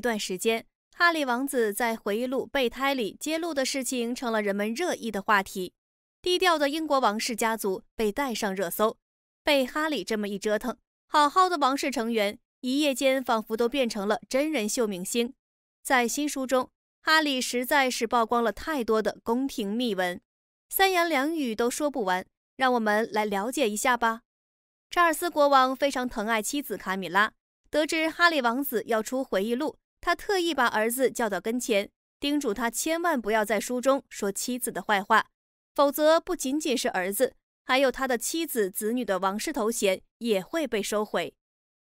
一段时间，哈利王子在回忆录《备胎》里揭露的事情成了人们热议的话题。低调的英国王室家族被带上热搜，被哈利这么一折腾，好好的王室成员一夜间仿佛都变成了真人秀明星。在新书中，哈利实在是曝光了太多的宫廷秘闻，三言两语都说不完。让我们来了解一下吧。查尔斯国王非常疼爱妻子卡米拉，得知哈利王子要出回忆录。他特意把儿子叫到跟前，叮嘱他千万不要在书中说妻子的坏话，否则不仅仅是儿子，还有他的妻子、子女的王室头衔也会被收回。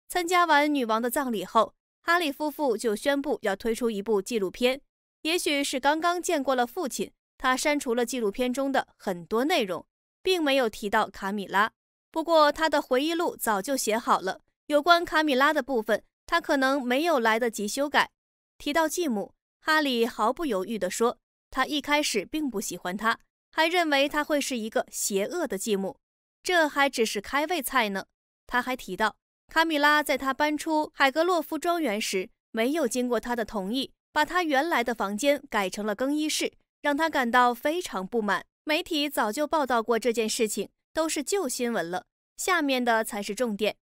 参加完女王的葬礼后，哈利夫妇就宣布要推出一部纪录片。也许是刚刚见过了父亲，他删除了纪录片中的很多内容，并没有提到卡米拉。不过他的回忆录早就写好了，有关卡米拉的部分。他可能没有来得及修改。提到继母，哈里毫不犹豫地说：“他一开始并不喜欢她，还认为她会是一个邪恶的继母。”这还只是开胃菜呢。他还提到，卡米拉在他搬出海格洛夫庄园时，没有经过他的同意，把他原来的房间改成了更衣室，让他感到非常不满。媒体早就报道过这件事情，都是旧新闻了。下面的才是重点。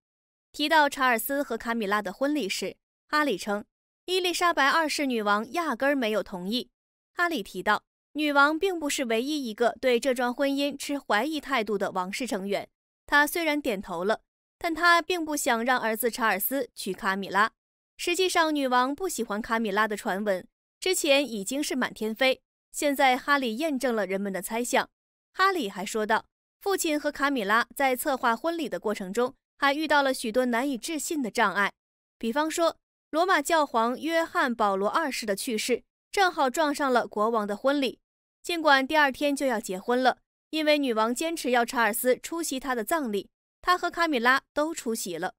提到查尔斯和卡米拉的婚礼时，哈里称伊丽莎白二世女王压根儿没有同意。哈里提到，女王并不是唯一一个对这桩婚姻持怀疑态度的王室成员。她虽然点头了，但她并不想让儿子查尔斯娶卡米拉。实际上，女王不喜欢卡米拉的传闻之前已经是满天飞，现在哈里验证了人们的猜想。哈里还说道，父亲和卡米拉在策划婚礼的过程中。还遇到了许多难以置信的障碍，比方说，罗马教皇约翰保罗二世的去世正好撞上了国王的婚礼。尽管第二天就要结婚了，因为女王坚持要查尔斯出席他的葬礼，他和卡米拉都出席了。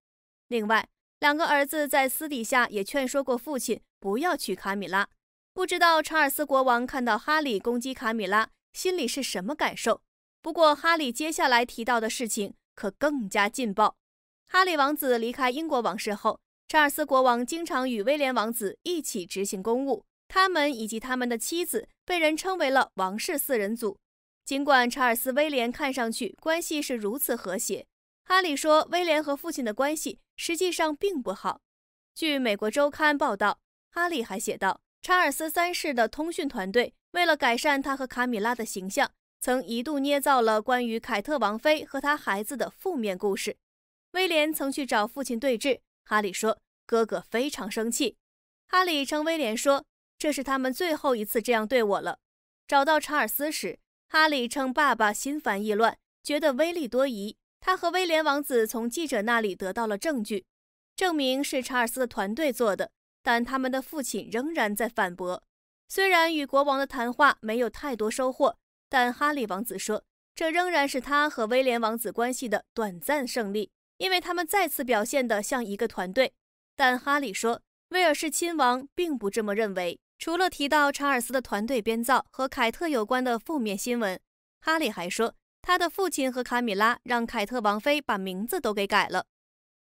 另外，两个儿子在私底下也劝说过父亲不要娶卡米拉。不知道查尔斯国王看到哈利攻击卡米拉，心里是什么感受？不过，哈利接下来提到的事情可更加劲爆。哈利王子离开英国王室后，查尔斯国王经常与威廉王子一起执行公务。他们以及他们的妻子被人称为了“王室四人组”。尽管查尔斯、威廉看上去关系是如此和谐，哈里说，威廉和父亲的关系实际上并不好。据《美国周刊》报道，哈利还写道，查尔斯三世的通讯团队为了改善他和卡米拉的形象，曾一度捏造了关于凯特王妃和他孩子的负面故事。威廉曾去找父亲对峙，哈利说：“哥哥非常生气。”哈利称威廉说：“这是他们最后一次这样对我了。”找到查尔斯时，哈利称爸爸心烦意乱，觉得威力多疑。他和威廉王子从记者那里得到了证据，证明是查尔斯的团队做的。但他们的父亲仍然在反驳。虽然与国王的谈话没有太多收获，但哈利王子说：“这仍然是他和威廉王子关系的短暂胜利。”因为他们再次表现得像一个团队，但哈里说威尔士亲王并不这么认为。除了提到查尔斯的团队编造和凯特有关的负面新闻，哈里还说他的父亲和卡米拉让凯特王妃把名字都给改了。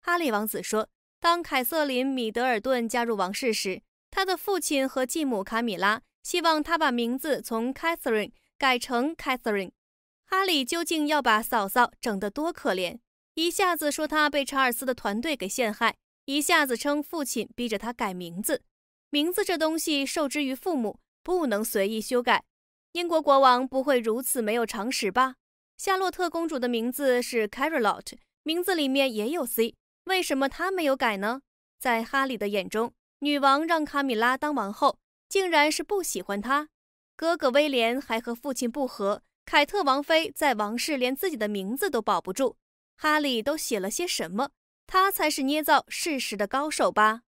哈里王子说，当凯瑟琳·米德尔顿加入王室时，他的父亲和继母卡米拉希望他把名字从 Catherine 改成 Catherine。哈里究竟要把嫂嫂整得多可怜？一下子说他被查尔斯的团队给陷害，一下子称父亲逼着他改名字。名字这东西受之于父母，不能随意修改。英国国王不会如此没有常识吧？夏洛特公主的名字是 c a r l o t t e 名字里面也有 C，为什么她没有改呢？在哈里的眼中，女王让卡米拉当王后，竟然是不喜欢她。哥哥威廉还和父亲不和，凯特王妃在王室连自己的名字都保不住。哈利都写了些什么？他才是捏造事实的高手吧？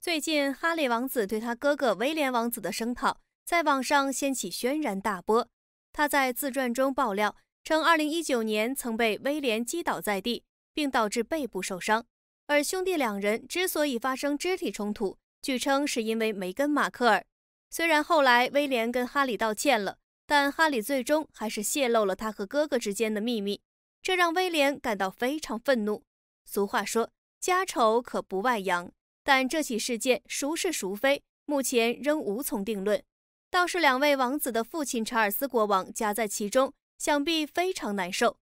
最近，哈利王子对他哥哥威廉王子的声讨在网上掀起轩然大波。他在自传中爆料称，2019年曾被威廉击倒在地，并导致背部受伤。而兄弟两人之所以发生肢体冲突，据称是因为梅根·马克尔。虽然后来威廉跟哈利道歉了。但哈里最终还是泄露了他和哥哥之间的秘密，这让威廉感到非常愤怒。俗话说“家丑可不外扬”，但这起事件孰是孰非，目前仍无从定论。倒是两位王子的父亲查尔斯国王夹在其中，想必非常难受。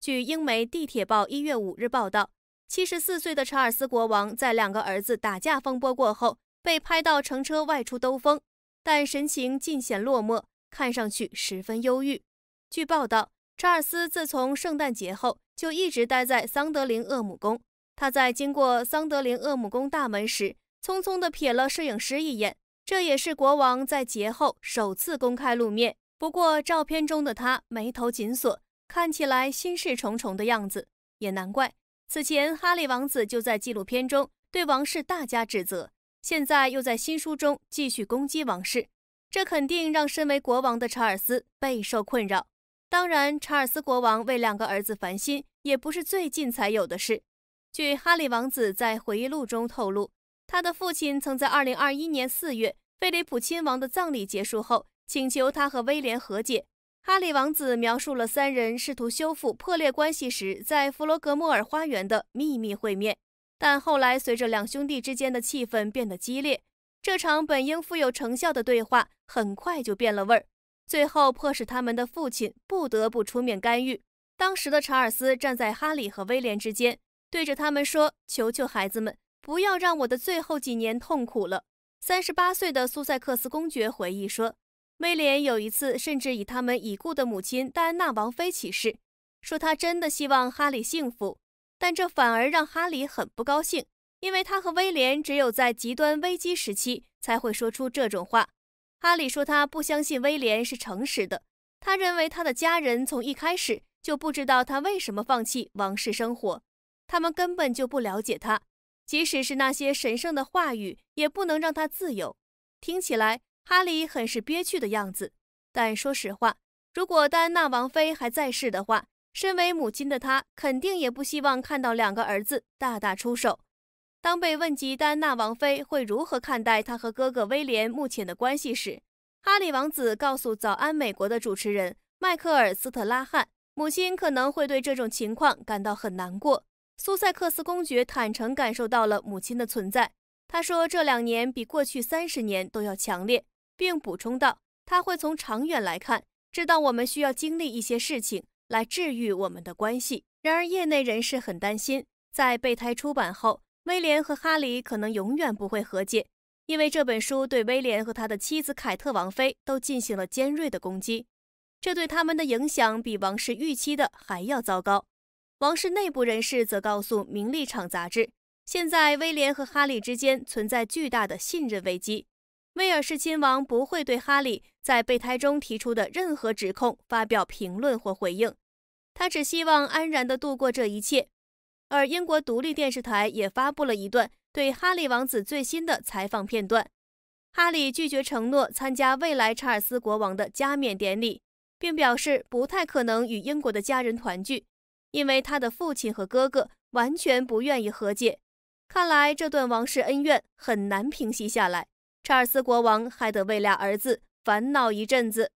据英媒《地铁报》一月五日报道，七十四岁的查尔斯国王在两个儿子打架风波过后，被拍到乘车外出兜风，但神情尽显落寞。看上去十分忧郁。据报道，查尔斯自从圣诞节后就一直待在桑德林厄姆宫。他在经过桑德林厄姆宫大门时，匆匆地瞥了摄影师一眼。这也是国王在节后首次公开露面。不过，照片中的他眉头紧锁，看起来心事重重的样子。也难怪，此前哈利王子就在纪录片中对王室大加指责，现在又在新书中继续攻击王室。这肯定让身为国王的查尔斯备受困扰。当然，查尔斯国王为两个儿子烦心也不是最近才有的事。据哈利王子在回忆录中透露，他的父亲曾在2021年4月，菲利普亲王的葬礼结束后，请求他和威廉和解。哈利王子描述了三人试图修复破裂关系时，在弗罗格莫尔花园的秘密会面，但后来随着两兄弟之间的气氛变得激烈。这场本应富有成效的对话很快就变了味儿，最后迫使他们的父亲不得不出面干预。当时的查尔斯站在哈里和威廉之间，对着他们说：“求求孩子们，不要让我的最后几年痛苦了。”三十八岁的苏塞克斯公爵回忆说，威廉有一次甚至以他们已故的母亲戴安娜王妃起誓，说他真的希望哈里幸福，但这反而让哈里很不高兴。因为他和威廉只有在极端危机时期才会说出这种话。哈里说他不相信威廉是诚实的，他认为他的家人从一开始就不知道他为什么放弃王室生活，他们根本就不了解他。即使是那些神圣的话语，也不能让他自由。听起来哈里很是憋屈的样子。但说实话，如果戴安娜王妃还在世的话，身为母亲的她肯定也不希望看到两个儿子大打出手。当被问及丹娜王妃会如何看待她和哥哥威廉目前的关系时，哈里王子告诉《早安美国》的主持人迈克尔斯特拉汉，母亲可能会对这种情况感到很难过。苏塞克斯公爵坦诚感受到了母亲的存在，他说：“这两年比过去三十年都要强烈。”并补充道：“他会从长远来看，知道我们需要经历一些事情来治愈我们的关系。”然而，业内人士很担心，在备胎出版后。威廉和哈里可能永远不会和解，因为这本书对威廉和他的妻子凯特王妃都进行了尖锐的攻击，这对他们的影响比王室预期的还要糟糕。王室内部人士则告诉《名利场》杂志，现在威廉和哈里之间存在巨大的信任危机。威尔士亲王不会对哈里在备胎中提出的任何指控发表评论或回应，他只希望安然地度过这一切。而英国独立电视台也发布了一段对哈利王子最新的采访片段。哈利拒绝承诺参加未来查尔斯国王的加冕典礼，并表示不太可能与英国的家人团聚，因为他的父亲和哥哥完全不愿意和解。看来这段王室恩怨很难平息下来，查尔斯国王还得为俩儿子烦恼一阵子。